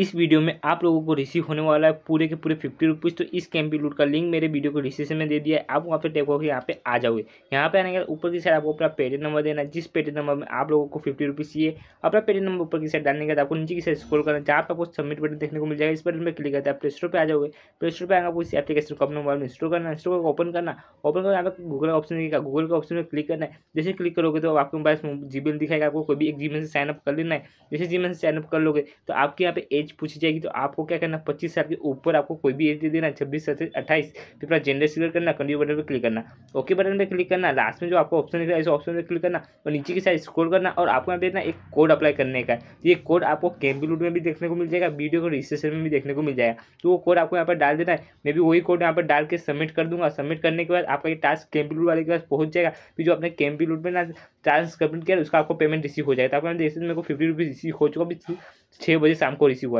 इस वीडियो में आप लोगों को रिसीव होने वाला है पूरे के पूरे फिफ्टी रुपीज़ तो इस कैंपी लूट का लिंक मेरे वीडियो को डिस्क्रिप्शन में दे दिया है आप वहाँ पे टेक होकर यहाँ पे आ जाओगे यहाँ पे आने के ऊपर की साइड आपको अपना पेटीएम नंबर देना जिस पेटीएम नंबर में आप लोगों को फिफ्टी रुपीज़ चाहिए अपना पेटीएम नंबर ऊपर की साइड डालने के बाद आपको नीचे की साइड स्क्रॉल करना जहाँ पर आपको सबमिट बटन देखने को मिल जाएगा इस बटन पर क्लिक करते हैं प्ले स्टोर पर आ जाओगे प्ले स्टोर पर आएगा उसी एप्लीकेशन को अपने मोबाइल में इंस्टॉल करना इंस्टॉल ओपन करना ओपन करना आपको गूगल का ऑप्शन देखा गूगल का ऑप्शन में क्लिक करना है जैसे क्लिक करोगे तो आपके मोबाइल जी दिखाएगा आपको कोई भी एक जी से साइनअप कर लेना है जैसे जी से साइनअप कर लोगे तो आपके यहाँ पे एज एज पूछी जाएगी तो आपको क्या करना पच्चीस साल के ऊपर आपको कोई भी एज दे देना छब्बीस सत्ताईस अट्ठाईस फिर अपना जेंडर सिलेक्ट करना कंटिन्यू बटन पर क्लिक करना ओके बटन पर क्लिक करना लास्ट में जो आपको ऑप्शन दिखा इस ऑप्शन पर क्लिक करना और नीचे की साइड स्कोर करना और आपको यहाँ पे एक कोड अप्लाई करने का ये कोड आपको कैम्पलूट में भी देखने को मिल जाएगा वीडियो को रजिस्ट्रेशन में भी देखने को मिल जाएगा तो वो कोड आपको यहाँ पर डाल देना है मैं भी वही कोड यहाँ पर डाल के सबमिट कर दूंगा सबमिट करने के बाद आपका ये टास्क कैम्पलूट वाले के पास पहुँच जाएगा फिर जो आपने कैम्पलूट में ना टास्क कंप्लीट किया उसका आपको पेमेंट रिसीव हो जाएगा तो आपको मेरे को फिफ्टी रुपीज़ रिसीव हो चुका अभी छः बजे शाम को रिसीव हुआ है